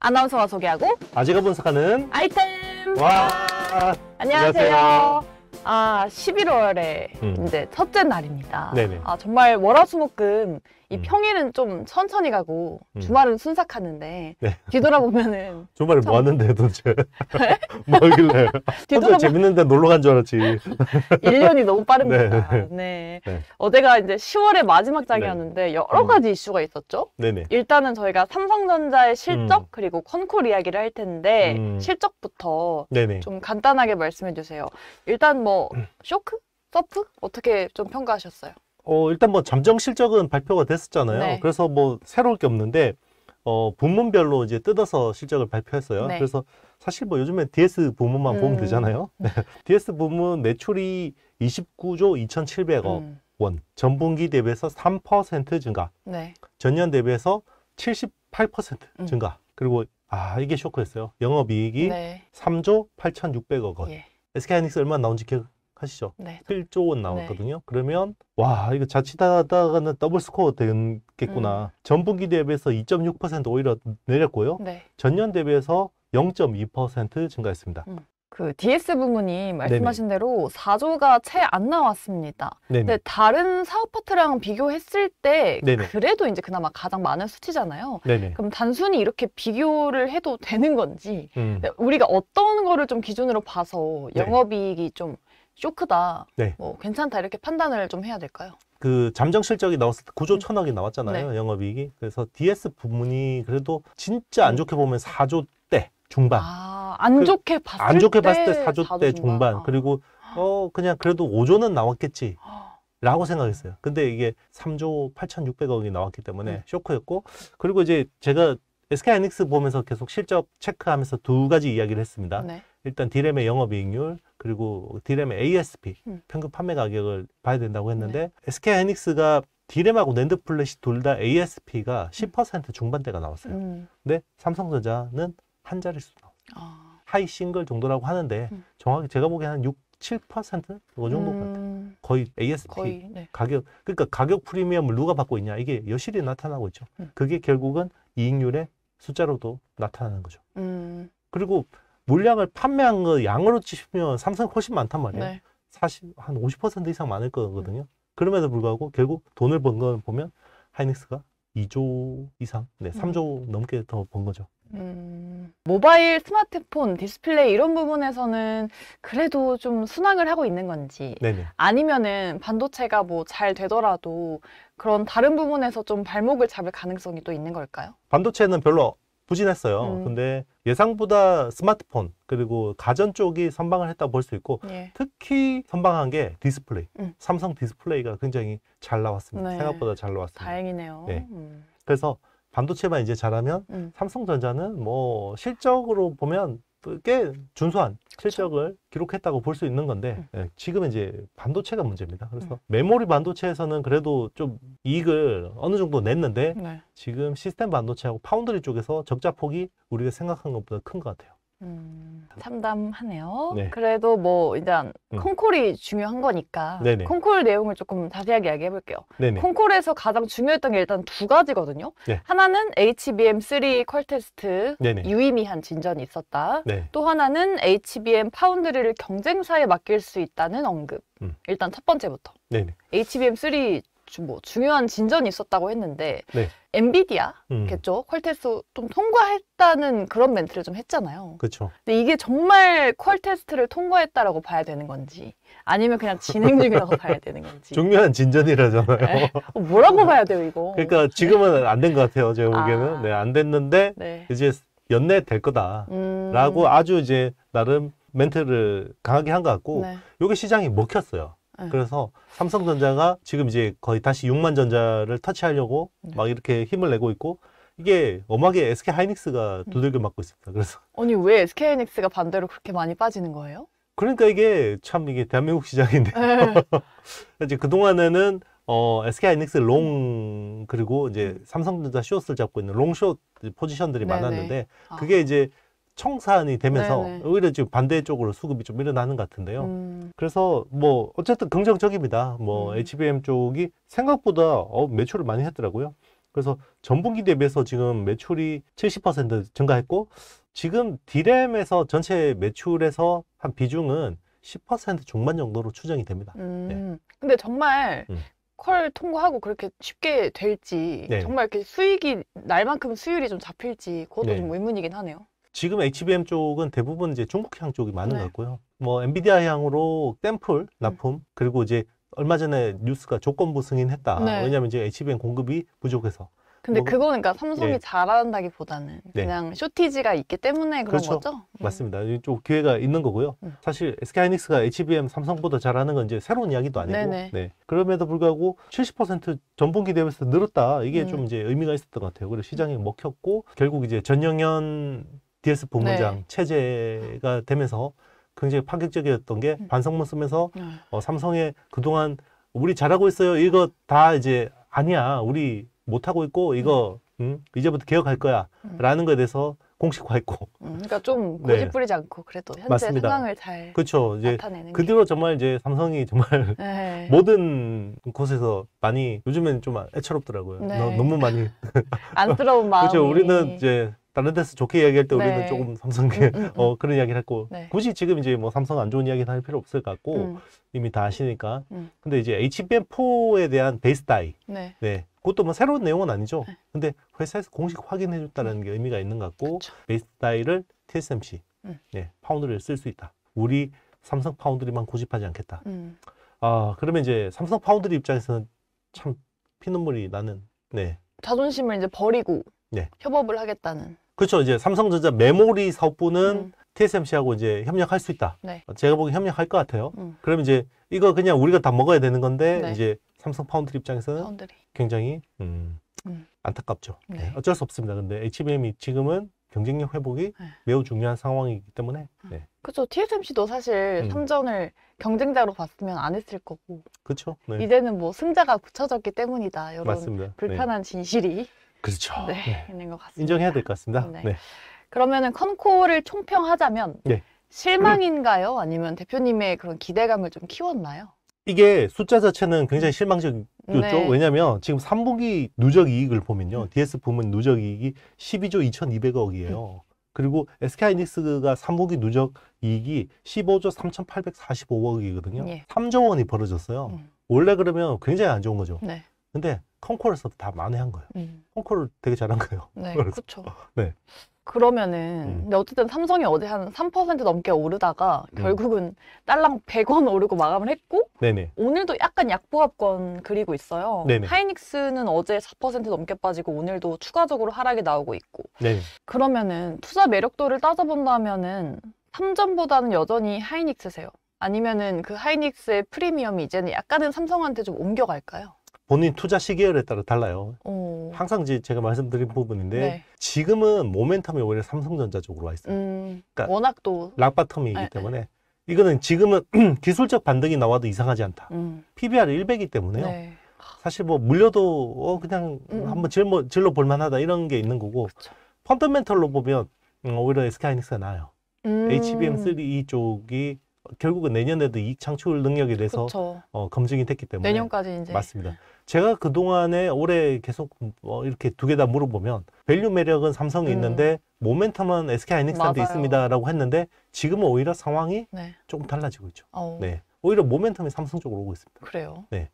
아나운서가 소개하고 아재가 분석하는 아이템 와 안녕하세요. 안녕하세요. 아 11월에 음. 이제 첫째 날입니다. 네네. 아 정말 월화수목금 이 음. 평일은 좀 천천히 가고 음. 주말은 순삭하는데 네. 뒤돌아보면은 주말에 참... 뭐 하는데 도대체 네? 뭐 하길래 뒤돌아 재밌는데 놀러 간 줄 알았지 1년이 너무 빠릅니다 네. 네. 네. 어제가 이제 10월의 마지막 장이었는데 네. 여러 음. 가지 음. 이슈가 있었죠 네네. 일단은 저희가 삼성전자의 실적 음. 그리고 컨콜 이야기를 할 텐데 실적부터 네네. 좀 간단하게 말씀해 주세요 일단 뭐 쇼크? 서프? 어떻게 좀 평가하셨어요? 어, 일단 뭐 잠정 실적은 발표가 됐었잖아요. 네. 그래서 뭐 새로울 게 없는데 어, 부문별로 이제 뜯어서 실적을 발표했어요. 네. 그래서 사실 뭐 요즘에 DS 부문만 음. 보면 되잖아요. DS 네. 부문 매출이 29조 2,700억 음. 원, 전분기 대비해서 3% 증가, 네. 전년 대비해서 78% 음. 증가. 그리고 아 이게 쇼크였어요. 영업이익이 네. 3조 8,600억 원. 예. SK하이닉스 얼마 나온지 기억 기억하시죠? 네. 1조 원 나왔거든요. 네. 그러면 와 이거 자칫하다가는 더블 스코어 되겠구나. 음. 전분기 대비해서 2.6% 오히려 내렸고요. 네. 전년 대비해서 0.2% 증가했습니다. 음. 그 DS 부문이 말씀하신 대로 4조가 채 안 나왔습니다. 네네. 근데 다른 사업 파트랑 비교했을 때 네네. 그래도 이제 그나마 가장 많은 수치잖아요. 네네. 그럼 단순히 이렇게 비교를 해도 되는 건지 음. 우리가 어떤 거를 좀 기준으로 봐서 네. 영업이익이 좀 쇼크다, 네. 뭐 괜찮다 이렇게 판단을 좀 해야 될까요? 그 잠정 실적이 나왔을 때 9조 천억이 나왔잖아요. 네. 영업이익이. 그래서 DS 부문이 그래도 진짜 안 네. 좋게 보면 4조 대 중반. 아, 안 그, 좋게 봤을 안 좋게 때 봤을 때 4조, 4조 대 중반. 아. 그리고 어 그냥 그래도 5조는 나왔겠지. 라고 생각했어요. 근데 이게 3조 8,600억이 나왔기 때문에 네. 쇼크였고 그리고 이제 제가 SK 하이닉스 보면서 계속 실적 체크하면서 두 가지 이야기를 했습니다. 네. 일단 디램의 영업이익률, 그리고 디램의 ASP 음. 평균 판매 가격을 봐야 된다고 했는데 네. SK 하이닉스가 디램하고 랜드 플래시 둘 다 ASP가 10% 음. 중반대가 나왔어요. 음. 근데 삼성전자는 한 자릿수 나왔어 아. 하이 싱글 정도라고 하는데 음. 정확히 제가 보기에는 한 6, 7%? 그 정도 음. 같아요. 거의 ASP 거의, 네. 가격 그러니까 가격 프리미엄을 누가 받고 있냐 이게 여실히 나타나고 있죠. 음. 그게 결국은 이익률의 숫자로도 나타나는 거죠. 음. 그리고 물량을 판매한 거 양으로 치시면 삼성이 훨씬 많단 말이에요. 네. 40, 한50% 이상 많을 거거든요. 음. 그럼에도 불구하고 결국 돈을 번 건 보면 하이닉스가 2조 이상, 네, 3조 음. 넘게 더 번 거죠. 음, 모바일 스마트폰 디스플레이 이런 부분에서는 그래도 좀 순항을 하고 있는 건지 네네. 아니면은 반도체가 뭐 잘 되더라도 그런 다른 부분에서 좀 발목을 잡을 가능성이 또 있는 걸까요? 반도체는 별로 부진했어요. 음. 근데 예상보다 스마트폰 그리고 가전 쪽이 선방을 했다고 볼 수 있고 예. 특히 선방한 게 디스플레이. 음. 삼성 디스플레이가 굉장히 잘 나왔습니다. 네. 생각보다 잘 나왔습니다. 다행이네요. 네. 음. 그래서 반도체만 이제 잘하면 음. 삼성전자는 뭐 실적으로 보면 꽤 준수한 실적을 기록했다고 볼 수 있는 건데 음. 예, 지금은 이제 반도체가 문제입니다. 그래서 음. 메모리 반도체에서는 그래도 좀 이익을 어느 정도 냈는데 네. 지금 시스템 반도체하고 파운드리 쪽에서 적자 폭이 우리가 생각한 것보다 큰 것 같아요. 음, 참담하네요. 네. 그래도 뭐 일단 음. 콩콜이 중요한 거니까 네네. 콩콜 내용을 조금 자세하게 이야기해 볼게요. 콩콜에서 가장 중요했던 게 일단 두 가지거든요. 네. 하나는 HBM3 컬 테스트 네네. 유의미한 진전이 있었다. 네. 또 하나는 HBM 파운드리를 경쟁사에 맡길 수 있다는 언급. 음. 일단 첫 번째부터. HBM3 뭐 중요한 진전이 있었다고 했는데 네. 엔비디아겠죠. 음. 퀄테스트 좀 통과했다는 그런 멘트를 좀 했잖아요. 그렇죠. 근데 이게 정말 퀄테스트를 통과했다라고 봐야 되는 건지 아니면 그냥 진행 중이라고 봐야 되는 건지 중요한 진전이라잖아요. 네. 어, 뭐라고 봐야 돼요 이거? 그러니까 지금은 안 된 것 같아요. 제가 보기에는 아. 네안 됐는데 네. 이제 연내 될 거다라고 음... 아주 이제 나름 멘트를 강하게 한 것 같고 네. 요게 시장이 먹혔어요. 예. 그래서 삼성전자가 지금 이제 거의 다시 6만 전자를 터치하려고 네. 막 이렇게 힘을 내고 있고 이게 엄하게 SK 하이닉스가 음. 두들겨 맞고 있습니다. 그래서 아니 왜 SK 하이닉스가 반대로 그렇게 많이 빠지는 거예요? 그러니까 이게 참 이게 대한민국 시장인데 예. 이제 그 동안에는 어, SK 하이닉스 롱 그리고 이제 삼성전자 쇼스를 잡고 있는 롱숏 포지션들이 네네. 네. 많았는데 그게 아. 이제 청산이 되면서 네네. 네. 오히려 지금 반대쪽으로 수급이 좀 일어나는 것 같은데요. 음. 그래서 뭐 어쨌든 긍정적입니다. 뭐 음. HBM 쪽이 생각보다 어, 매출을 많이 했더라고요. 그래서 전분기 대비해서 지금 매출이 70% 증가했고 지금 디램에서 전체 매출에서 한 비중은 10% 중반 정도로 추정이 됩니다. 음. 네. 근데 정말 음. 컬 통과하고 그렇게 쉽게 될지 네. 정말 이렇게 수익이 날만큼 수율이 좀 잡힐지 그것도 네. 좀 의문이긴 하네요. 지금 HBM 쪽은 대부분 이제 중국향 쪽이 많은 네. 것 같고요. 뭐 엔비디아 향으로 댐플 음. 납품 음. 그리고 이제 얼마 전에 뉴스가 조건부 승인했다. 네. 왜냐하면 이제 HBM 공급이 부족해서. 근데 뭐, 그거는 그러니까 삼성이 예. 네. 잘한다기보다는 그냥 쇼티지가 있기 때문에 그런 그렇죠. 거죠. 음. 맞습니다. 좀 기회가 있는 거고요. 음. 사실 SK 하이닉스가 HBM 삼성보다 잘하는 건 이제 새로운 이야기도 아니고. 네네. 네. 그럼에도 불구하고 70% 전분기 대비해서 늘었다. 이게 네. 좀 이제 의미가 있었던 것 같아요. 그래서 음. 시장에 먹혔고 결국 이제 전영현 DS 본부장 네. 체제가 되면서 굉장히 파격적이었던 게 음. 반성문 쓰면서 음. 어, 삼성에 그동안 우리 잘하고 있어요. 이거 다 이제 아니야. 우리 못하고 있고 이거 음. 음 이제부터 개혁할 거야. 음. 라는 거에 대해서 공식화했고. 그러니까 좀 고집 부리지 네. 않고 그래도 현재 맞습니다. 상황을 잘 그렇죠. 이제 나타내는 그 뒤로 정말 이제 삼성이 정말 네. 모든 곳에서 많이 요즘엔 좀 애처롭더라고요. 네. 너무 많이 안쓰러운 마음. 그렇죠. 우리는 이제 다른 데서 좋게 이야기할 때 우리는 네. 조금 삼성계 음, 음, 음. 어 그런 이야기를 했고 네. 굳이 지금 이제 뭐 삼성 안 좋은 이야기는 할 필요 없을 것 같고 음. 이미 다 아시니까 음. 근데 이제 HBM4에 대한 베이스 다이 네. 네. 그것도 뭐 새로운 내용은 아니죠 네. 근데 회사에서 공식 확인해 줬다는 게 의미가 있는 것 같고 그쵸. 베이스 다이를 TSMC 음. 네. 파운드를 쓸 수 있다 우리 삼성 파운드리만 고집하지 않겠다 아 그러면 이제 삼성 파운드리 입장에서는 참 피눈물이 나는 네 자존심을 이제 버리고 네. 협업을 하겠다는 그렇죠. 이제 삼성전자 메모리 사업부는 음. TSMC하고 이제 협력할 수 있다. 네. 제가 보기엔 협력할 것 같아요. 음. 그럼 이제 이거 그냥 우리가 다 먹어야 되는 건데 네. 이제 삼성 파운드리 입장에서는 파운드리. 굉장히 음, 음. 안타깝죠. 네. 네. 어쩔 수 없습니다. 근데 HBM이 지금은 경쟁력 회복이 네. 매우 중요한 상황이기 때문에. 아. 네. 그렇죠. TSMC도 사실 음. 삼전을 경쟁자로 봤으면 안 했을 거고. 그렇죠. 네. 이제는 뭐 승자가 굳혀졌기 때문이다. 이런 맞습니다. 네. 불편한 진실이 그렇죠. 네, 네, 있는 것 같습니다. 인정해야 될 것 같습니다. 네. 네. 그러면은 컨코를 총평하자면 네. 실망인가요? 아니면 대표님의 그런 기대감을 좀 키웠나요? 이게 숫자 자체는 굉장히 실망적이었죠. 네. 왜냐하면 지금 3분기 누적 이익을 보면요. 음. DS 부문 누적 이익이 12조 2,200억이에요. 음. 그리고 SK하이닉스가 3분기 누적 이익이 15조 3,845억이거든요. 예. 3조 원이 벌어졌어요. 음. 원래 그러면 굉장히 안 좋은 거죠. 네. 근데 콩쿨에서도 다 만회한 거예요. 음. 콩을 되게 잘한 거예요. 네, 그렇죠 네. 그러면은 음. 근데 어쨌든 삼성이 어제 한 3% 넘게 오르다가 음. 결국은 달랑 100원 오르고 마감을 했고 네네. 오늘도 약간 약보합권 그리고 있어요. 네네. 하이닉스는 어제 4% 넘게 빠지고 오늘도 추가적으로 하락이 나오고 있고 네네. 그러면은 투자 매력도를 따져본다면은 삼전보다는 여전히 하이닉스세요. 아니면은 그 하이닉스의 프리미엄이 이제는 약간은 삼성한테 좀 옮겨갈까요? 본인 투자 시기열에 따라 달라요. 오. 어. 항상 제가 말씀드린 부분인데 네. 지금은 모멘텀이 오히려 삼성전자 쪽으로 와 있어요. 음, 그러니까 워낙 또 락바텀이기 네, 네. 때문에 이거는 지금은 기술적 반등이 나와도 이상하지 않다. 음. PBR 100이기 때문에요. 네. 사실 뭐 물려도 어 그냥 음. 음. 한번 질러, 질러 볼만하다 이런 게 있는 거고 그쵸. 그렇죠. 펀더멘털로 보면 음, 오히려 SK하이닉스가 나아요. 음. HBM3 쪽이 결국은 내년에도 이익 창출 능력에 대해서 어, 검증이 됐기 때문에 내년까지 이제 맞습니다. 제가 그 동안에 올해 계속 어, 이렇게 두 개 다 물어보면 밸류 매력은 삼성이 음. 있는데 모멘텀은 SK 하이닉스한테 맞 있습니다라고 했는데 지금은 오히려 상황이 네. 조금 달라지고 있죠. 어. 네, 오히려 모멘텀이 삼성 쪽으로 오고 있습니다. 그래요. 네.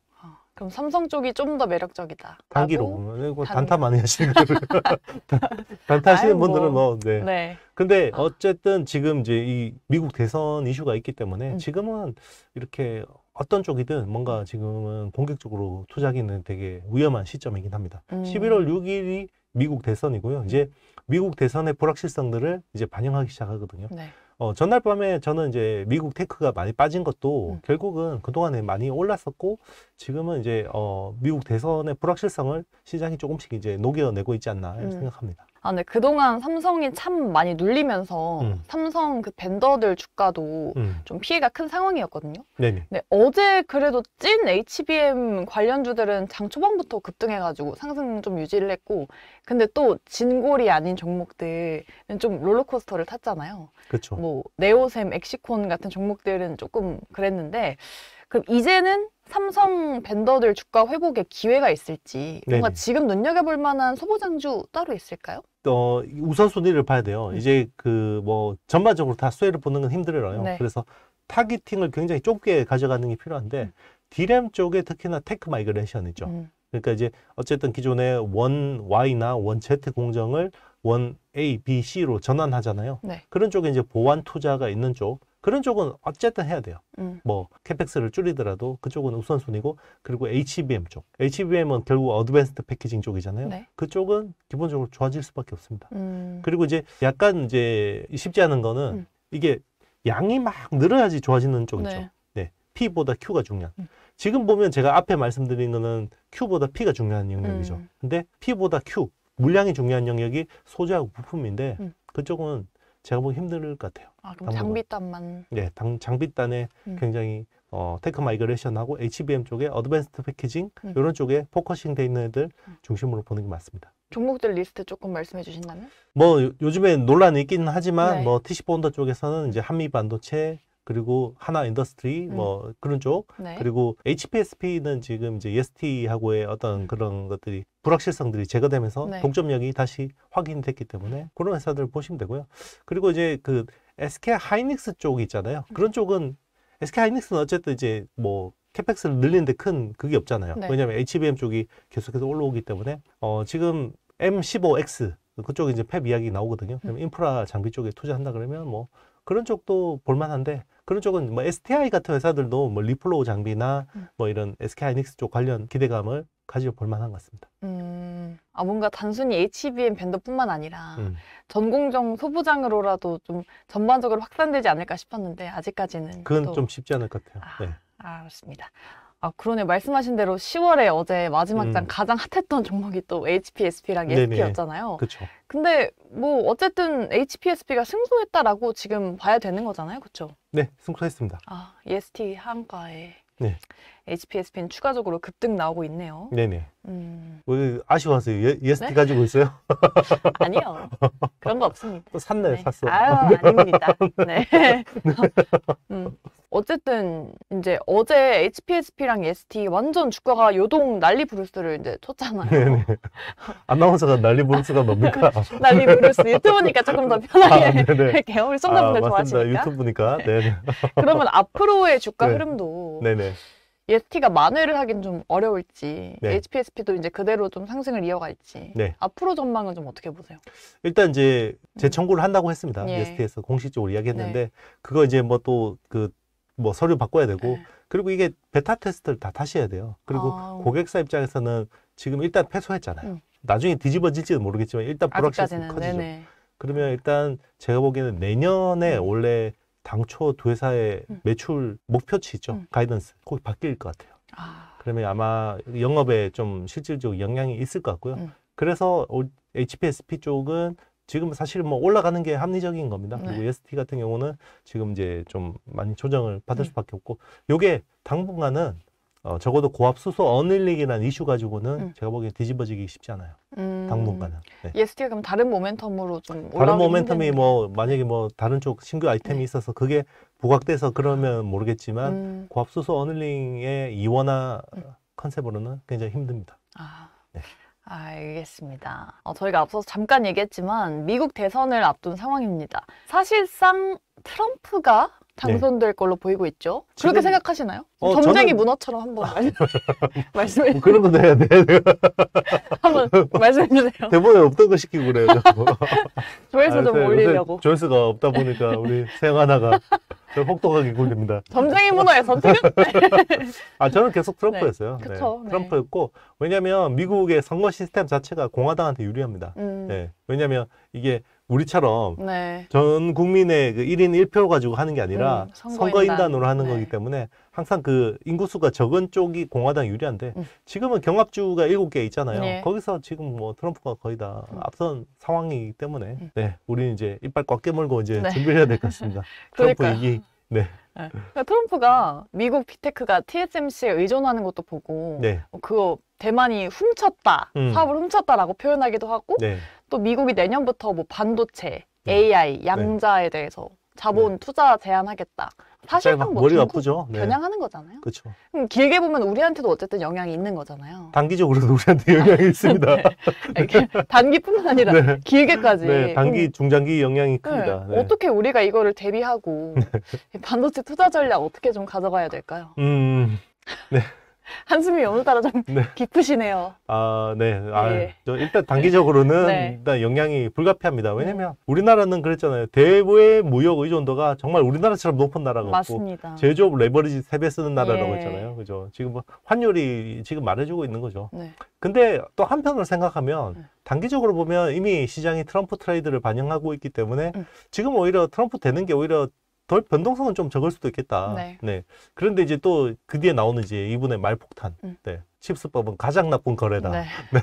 그럼 삼성 쪽이 좀 더 매력적이다. 단기로 보면 뭐 단... 단타 많이 하시는 거를 단타 하시는 뭐... 분들은 뭐 네. 네. 근데 아. 어쨌든 지금 이제 이 미국 대선 이슈가 있기 때문에 음. 지금은 이렇게 어떤 쪽이든 뭔가 지금은 공격적으로 투자하기는 되게 위험한 시점이긴 합니다. 음. 11월 6일이 미국 대선이고요. 이제 미국 대선의 불확실성들을 이제 반영하기 시작하거든요. 네. 어, 전날 밤에 저는 이제 미국 테크가 많이 빠진 것도 음. 결국은 그동안에 많이 올랐었고 지금은 이제 어, 미국 대선의 불확실성을 시장이 조금씩 이제 녹여내고 있지 않나 음. 생각합니다. 아, 근데 그동안 삼성이 참 많이 눌리면서 음. 삼성 그 벤더들 주가도 음. 좀 피해가 큰 상황이었거든요. 네네. 네, 어제 그래도 찐 HBM 관련주들은 장 초반부터 급등해가지고 상승 좀 유지를 했고, 근데 또 진골이 아닌 종목들은 좀 롤러코스터를 탔잖아요. 그죠뭐 네오셈, 엑시콘 같은 종목들은 조금 그랬는데 그럼 이제는 삼성 밴더들 주가 회복의 기회가 있을지 뭔가 지금 눈여겨볼 만한 소보장주 따로 있을까요? 어, 우선순위를 봐야 돼요. 음. 이제 그 뭐 전반적으로 다 수혜를 보는 건 힘들어요. 네. 그래서 타겟팅을 굉장히 좁게 가져가는 게 필요한데 음. 디램 쪽에 특히나 테크 마이그레이션 이죠. 음. 그러니까 이제 어쨌든 기존에 원 Y나 원 Z 공정을 원 A, B, C로 전환하잖아요. 네. 그런 쪽에 이제 보완 투자가 있는 쪽. 그런 쪽은 어쨌든 해야 돼요. 음. 뭐 캐펙스를 줄이더라도 그쪽은 우선순위고 그리고 HBM 쪽. HBM은 결국 어드밴스드 패키징 쪽이잖아요. 네. 그쪽은 기본적으로 좋아질 수밖에 없습니다. 음. 그리고 이제 약간 이제 쉽지 않은 거는 음. 이게 양이 막 늘어야지 좋아지는 쪽이죠. 네. 네. P보다 Q가 중요한. 음. 지금 보면 제가 앞에 말씀드린 거는 Q보다 P가 중요한 영역이죠. 음. 근데 P보다 Q 물량이 중요한 영역이 소재하고 부품인데 음. 그쪽은 제가 보기 힘들 것 같아요. 아, 그럼 장비단만. 네, 당, 장비단에 음. 굉장히 어, 테크 마이그레이션하고 HBM 쪽에 어드밴스드 패키징 음. 이런 쪽에 포커싱 돼 있는 애들 음. 중심으로 보는 게 맞습니다. 종목들 리스트 조금 말씀해 주신다면? 뭐 요, 즘에 논란이 있긴 하지만 네. 뭐 TC 본더 쪽에서는 이제 한미 반도체, 그리고 하나 인더스트리 음. 뭐 그런 쪽 네. 그리고 HPSP는 지금 이제 EST하고의 어떤 그런 것들이 불확실성들이 제거되면서 네. 동점력이 다시 확인됐기 때문에 그런 회사들 보시면 되고요. 그리고 이제 그 SK 하이닉스 쪽이 있잖아요. 네. 그런 쪽은 SK 하이닉스는 어쨌든 이제 뭐 캐펙스를 늘리는데 큰 그게 없잖아요. 네. 왜냐하면 HBM 쪽이 계속해서 올라오기 때문에 어 지금 M15X 그쪽 에 이제 팹 이야기 나오거든요. 음. 그럼 인프라 장비 쪽에 투자한다 그러면 뭐 그런 쪽도 볼만한데 그런 쪽은 뭐 STI 같은 회사들도 뭐 리플로우 장비나 음. 뭐 이런 SK 하이닉스 쪽 관련 기대감을 가지고 볼 만한 것 같습니다. 음, 아 뭔가 단순히 HBM 밴더뿐만 아니라 음. 전공정 소부장으로라도 좀 전반적으로 확산되지 않을까 싶었는데 아직까지는 그건 또... 좀 쉽지 않을 것 같아요. 아, 네. 알겠습니다. 아, 그러네 말씀하신 대로 10월에 어제 마지막 장 음. 가장 핫했던 종목이 또 HPSP랑 SP였잖아요. 그렇죠. 근데 뭐 어쨌든 HPSP가 승소했다라고 지금 봐야 되는 거잖아요. 그렇죠? 네, 승소했습니다. 아, EST 한가에 네. HPSP는 추가적으로 급등 나오고 있네요. 네네. 음... 우 뭐, 아쉬워하세요? 예, EST 네? 가지고 있어요? 아니요. 그런 거 없습니다. 또 샀나요? 네. 샀어. 아유, 네. 아닙니다. 네. 음. 어쨌든 이제 어제 HPSP랑 e ST 완전 주가가 요동 난리 브루스를 이제 쳤잖아요. 네네. 네. 아나운서가 난리 브루스가 뭡니까? 난리 브루스 유튜브니까 조금 더 편하게 아, 네, 네. 이렇게 우리 시 아, 좋아하시니까. 유튜브니까. 네. 그러면 앞으로의 주가 네. 흐름도 네네. EST가 만회를 하긴 좀 어려울지 네. HPSP도 이제 그대로 좀 상승을 이어갈지 네. 앞으로 전망은 좀 어떻게 보세요? 일단 이제 재청구를 음. 한다고 했습니다. 예. EST에서 공식적으로 이야기했는데 네. 그거 이제 뭐또그 뭐 서류 바꿔야 되고 네. 그리고 이게 베타 테스트를 다 다시 해야 돼요. 그리고 아. 음. 고객사 입장에서는 지금 일단 패소했잖아요. 음. 나중에 뒤집어질지는 모르겠지만 일단 불확실성이 커지죠. 네네. 그러면 일단 제가 보기에는 내년에 음. 원래 당초 두 회사의 음. 매출 목표치 있죠. 음. 가이던스. 거기 바뀔 것 같아요. 아. 그러면 아마 영업에 좀 실질적 영향이 있을 것 같고요. 음. 그래서 HPSP 쪽은 지금 사실 뭐 올라가는 게 합리적인 겁니다. 네. 그리고 e EST 같은 경우는 지금 이제 좀 많이 조정을 받을 네. 수밖에 없고 요게 당분간은 어, 적어도 고압 수소 어닐링이라는 이슈 가지고는 음. 제가 보기엔 뒤집어지기 쉽지 않아요. 음. 당분간은. 네. EST가 그럼 다른 모멘텀으로 좀 다른 모멘텀이 힘든데. 뭐 만약에 뭐 다른 쪽 신규 아이템이 네. 있어서 그게 부각돼서 그러면 모르겠지만 음. 고압 수소 어닐링의 이원화 음. 컨셉으로는 굉장히 힘듭니다. 아. 네. 알겠습니다. 어, 저희가 앞서서 잠깐 얘기했지만 미국 대선을 앞둔 상황입니다. 사실상 트럼프가 당선될 네. 걸로 보이고 있죠. 지금... 그렇게 생각하시나요? 어, 전쟁이 저는... 문어처럼 한번 아, 네. 말씀해. 뭐 그런 거 내야 돼. 한번 말씀해 주세요. 대본에 없던 거 시키고 그래요. 조회수 아, 좀 올리려고. 조회수가 없다 보니까 우리 세 하나가 저 혹독하게 굴립니다. 점쟁이 문화에서 지금? 아 저는 계속 트럼프였어요. 네. 네. 그쵸, 네. 트럼프였고 왜냐면 미국의 선거 시스템 자체가 공화당한테 유리합니다. 음. 네. 왜냐면 이게 우리처럼 네. 전 국민의 그 1인 1표 가지고 하는 게 아니라 음, 선거인단. 선거인단으로 하는 네. 거기 때문에 항상 그 인구수가 적은 쪽이 공화당 유리한데 음. 지금은 경합주가 7개 있잖아요. 네. 거기서 지금 뭐 트럼프가 거의 다 음. 앞선 상황이기 때문에 음. 네, 우리는 이제 이빨 꽉 깨물고 이제 네. 준비를 해야 될 것 같습니다. 트럼프 얘기 네. 네. 그러니까 트럼프가 미국 비테크가 TSMC에 의존하는 것도 보고 네. 어, 그거 대만이 훔쳤다 음. 사업을 훔쳤다라고 표현하기도 하고 네. 또 미국이 내년부터 뭐 반도체, AI, 네. 네. 양자에 대해서 자본 네. 투자 제한하겠다. 사실상 뭐 머리가 아프죠. 네. 겨냥하는 거잖아요. 그렇죠. 그럼 음, 길게 보면 우리한테도 어쨌든 영향이 있는 거잖아요. 단기적으로도 우리한테 영향이 있습니다. 네. 단기뿐만 아니라 네. 길게까지. 네, 단기, 음. 중장기 영향이 큽니다. 어떻게 우리가 이거를 대비하고 반도체 투자 전략 어떻게 좀 가져가야 될까요? 음, 네. 한숨이 오늘따라 좀 네. 깊으시네요. 아, 네. 아, 예. 저 일단 단기적으로는 네. 일단 영향이 불가피합니다. 왜냐면 음. 우리나라는 그랬잖아요. 대외 무역 의존도가 정말 우리나라처럼 높은 나라가 맞습니다. 고 제조업 레버리지 세배 쓰는 나라라고 예. 했잖아요. 그죠? 지금 뭐 환율이 지금 말해주고 있는 거죠. 네. 근데 또 한편으로 생각하면 네. 단기적으로 보면 이미 시장이 트럼프 트레이드를 반영하고 있기 때문에 음. 지금 오히려 트럼프 되는 게 오히려 덜 변동성은 좀 적을 수도 있겠다. 네. 네. 그런데 이제 또 그 뒤에 나오는 이제 이분의 말폭탄. 음. 네. 칩스법은 가장 나쁜 거래다. 네. 네.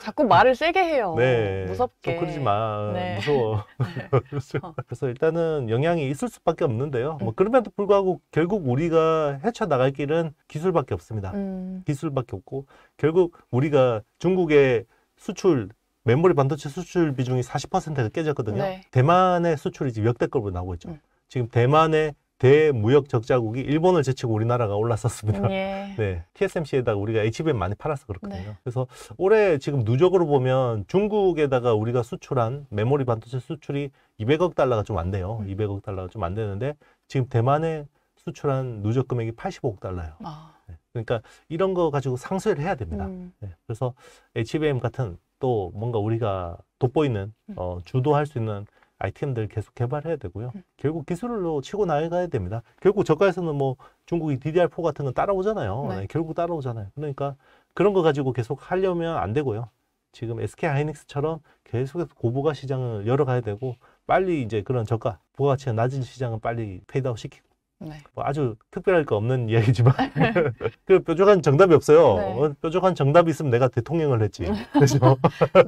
자꾸 말을 세게 해요. 네. 무섭게. 그러지 마. 네. 무서워. 네. 어. 그래서 일단은 영향이 있을 수밖에 없는데요. 뭐 음. 뭐 그럼에도 불구하고 결국 우리가 헤쳐 나갈 길은 기술밖에 없습니다. 음. 기술밖에 없고 결국 우리가 중국의 수출 메모리 반도체 수출 비중이 40%가 깨졌거든요. 네. 대만의 수출이 지금 역대급으로 나오고 있죠. 음. 지금 대만의 대무역 적자국이 일본을 제치고 우리나라가 올랐었습니다. 예. 네. TSMC에다가 우리가 HBM 많이 팔아서 그렇거든요. 네. 그래서 올해 지금 누적으로 보면 중국에다가 우리가 수출한 메모리 반도체 수출이 200억 달러가 좀 안 돼요. 음. 200억 달러가 좀 안 되는데 지금 대만에 수출한 누적 금액이 85억 달러예요. 아. 네. 그러니까 이런 거 가지고 상쇄를 해야 됩니다. 음. 네. 그래서 HBM 같은 또 뭔가 우리가 돋보이는 음. 어, 주도할 수 있는 아이템들 계속 개발해야 되고요. 음. 결국 기술로 치고 나가야 아 됩니다. 결국 저가에서는 뭐 중국이 DDR4 같은 건 따라오잖아요. 네. 네, 결국 따라오잖아요. 그러니까 그런 거 가지고 계속 하려면 안 되고요. 지금 SK 하이닉스처럼 계속해서 고부가 시장을 열어가야 되고 빨리 이제 그런 저가 부가가치가 낮은 시장은 빨리 페이드아웃 시키고 네. 뭐 아주 특별할 거 없는 이야기지만 그 뾰족한 정답이 없어요. 네. 어, 뾰족한 정답이 있으면 내가 대통령을 했지. 그렇죠.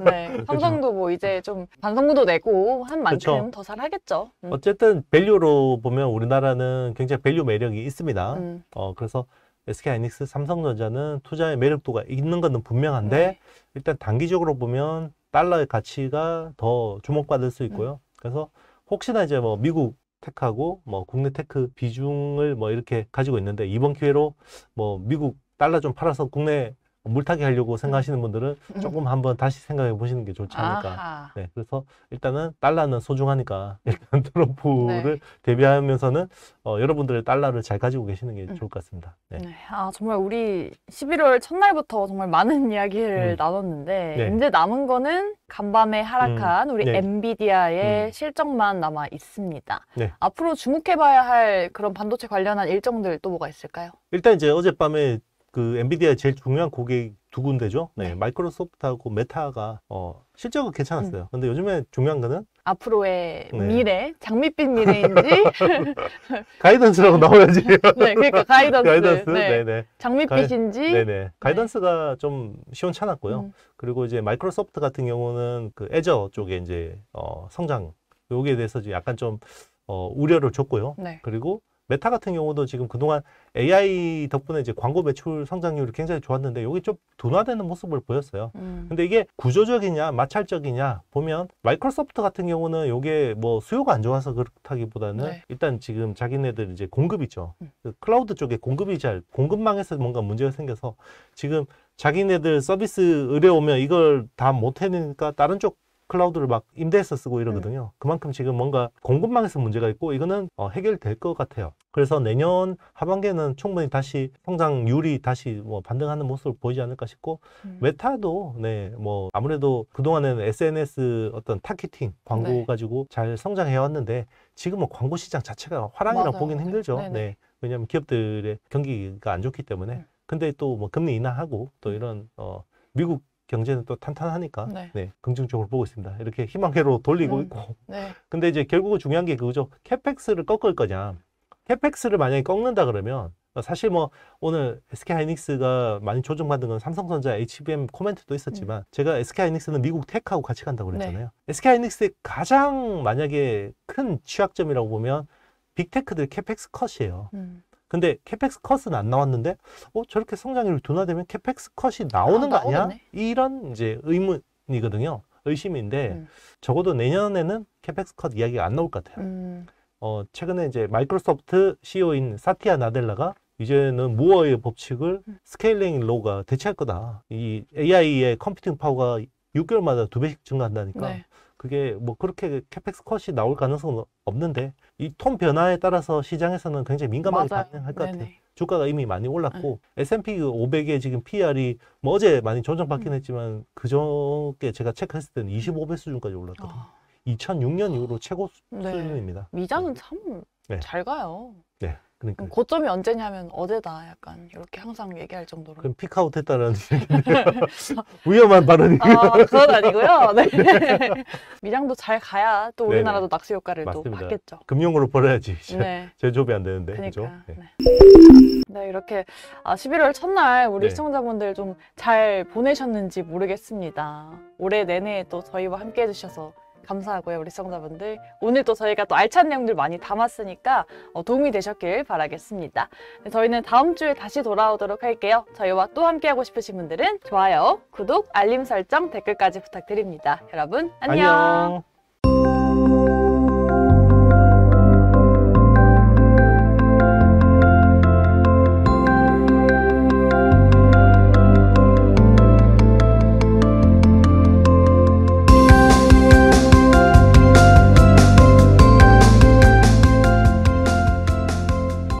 네. 삼성도 뭐 이제 좀 반성도 내고 한 만큼 그렇더 잘하겠죠. 음. 어쨌든 밸류로 보면 우리나라는 굉장히 밸류 매력이 있습니다. 음. 어 그래서 SK 하이닉스, 삼성전자는 투자의 매력도가 있는 것은 분명한데 네. 일단 단기적으로 보면 달러의 가치가 더 주목받을 수 있고요. 음. 그래서 혹시나 이제 뭐 미국 테크하고 뭐 국내 테크 비중을 뭐 이렇게 가지고 있는데 이번 기회로 뭐 미국 달러 좀 팔아서 국내 물타기 하려고 생각하시는 분들은 음. 조금 한번 다시 생각해 보시는 게 좋지 않을까. 아하. 네, 그래서 일단은 달러는 소중하니까 일단 트럼프를 네. 대비하면서는 어, 여러분들의 달러를 잘 가지고 계시는 게 음. 좋을 것 같습니다. 네. 네. 아 정말 우리 11월 첫날부터 정말 많은 이야기를 음. 나눴는데 네. 이제 남은 거는 간밤에 하락한 음. 우리 네. 엔비디아의 음. 실적만 남아 있습니다. 네. 앞으로 주목해봐야 할 그런 반도체 관련한 일정들 또 뭐가 있을까요? 일단 이제 어젯밤에 그 엔비디아의 제일 중요한 고객 두 군데죠. 네, 네, 마이크로소프트하고 메타가 어, 실적은 괜찮았어요. 음. 근데 요즘에 중요한 거는 앞으로의 네. 미래, 장밋빛 미래인지 가이던스라고 나와야지. 네, 그러니까 가이던스. 가이던스. 네, 네. 장밋빛인지. 네, 네. 가이던스가 좀 시원찮았고요. 음. 그리고 이제 마이크로소프트 같은 경우는 그 애저 쪽에 이제 어, 성장 여기에 대해서 약간 좀 어, 우려를 줬고요. 네. 그리고 메타 같은 경우도 지금 그동안 AI 덕분에 이제 광고 매출 성장률이 굉장히 좋았는데 여기 좀 둔화되는 모습을 보였어요. 음. 근데 이게 구조적이냐 마찰적이냐 보면 마이크로소프트 같은 경우는 이게 뭐 수요가 안 좋아서 그렇다기보다는 네. 일단 지금 자기네들 이제 공급이죠. 음. 그 클라우드 쪽에 공급이 잘 공급망에서 뭔가 문제가 생겨서 지금 자기네들 서비스 의뢰 오면 이걸 다 못 해내니까 다른 쪽 클라우드를 막 임대해서 쓰고 네. 이러거든요. 그만큼 지금 뭔가 공급망에서 문제가 있고 이거는 어, 해결될 것 같아요. 그래서 내년 하반기에는 충분히 다시 성장률이 다시 뭐 반등하는 모습을 보이지 않을까 싶고 음. 메타도 네 뭐 아무래도 그동안에는 SNS 어떤 타겟팅 광고 네. 가지고 잘 성장해 왔는데 지금은 광고 시장 자체가 화랑이랑 맞 보기는 힘들죠. 네네. 네. 네. 왜냐하면 기업들의 경기가 안 좋기 때문에. 음. 근데 또 뭐 금리 인하하고 또 음. 이런 어 미국 경제는 또 탄탄하니까 네. 네. 긍정적으로 보고 있습니다. 이렇게 희망회로 돌리고 음. 있고. 네. 근데 이제 결국은 중요한 게 그거죠. 캐펙스를 꺾을 거냐. 캐펙스를 만약에 꺾는다 그러면 어, 사실 뭐 오늘 SK 하이닉스가 많이 조정받은 건 삼성전자 HBM 코멘트도 있었지만 음. 제가 SK 하이닉스는 미국 테크하고 같이 간다고 그랬잖아요. 네. SK 하이닉스의 가장 만약에 큰 취약점이라고 보면 빅테크들 캐펙스 컷이에요. 음. 근데 캐펙스 컷은 안 나왔는데 어 저렇게 성장률이 둔화되면 캐펙스 컷이 나오는 아, 거 아니야? 이런 이제 의문이거든요. 의심인데 음. 적어도 내년에는 캐펙스 컷 이야기가 안 나올 것 같아요. 음. 어 최근에 이제 마이크로소프트 CEO인 사티아 나델라가 이제는 무어의 법칙을 스케일링 음. 로우가 대체할 거다. 이 AI의 컴퓨팅 파워가 6개월마다 두 배씩 증가한다니까. 네. 그게 뭐 그렇게 캐펙스 컷이 나올 가능성은 없는데 이 톤 변화에 따라서 시장에서는 굉장히 민감하게 맞아요. 반응할 것 네네. 같아요. 주가가 이미 많이 올랐고 네. S&P 500의 그 지금 PR이 뭐 어제 많이 조정받긴 음. 했지만 그저께 제가 체크했을 때는 25배 수준까지 올랐거든요. 아. 2006년 이후로 최고 네. 수준입니다. 네. 미장은 참잘 네. 가요. 네. 그러니까 고점이 언제냐면 어제다 약간 이렇게 항상 얘기할 정도로 그럼 픽아웃 했다는 위험한 발언이 아, 그건 아니고요. 네. 밀양도 잘 가야 또 우리나라도 낚시 효과를 맞습니다. 받겠죠. 금융으로 벌어야지 네. 제조업이 안 되는데 그죠? 그러니까. 네. 네, 이렇게 아, 11월 첫날 우리 네. 시청자분들 좀 잘 보내셨는지 모르겠습니다. 올해 내내 또 저희와 함께 해주셔서 감사하고요. 우리 시청자분들. 오늘도 저희가 또 알찬 내용들 많이 담았으니까 어, 도움이 되셨길 바라겠습니다. 네, 저희는 다음 주에 다시 돌아오도록 할게요. 저희와 또 함께하고 싶으신 분들은 좋아요, 구독, 알림 설정, 댓글까지 부탁드립니다. 여러분 안녕. 안녕.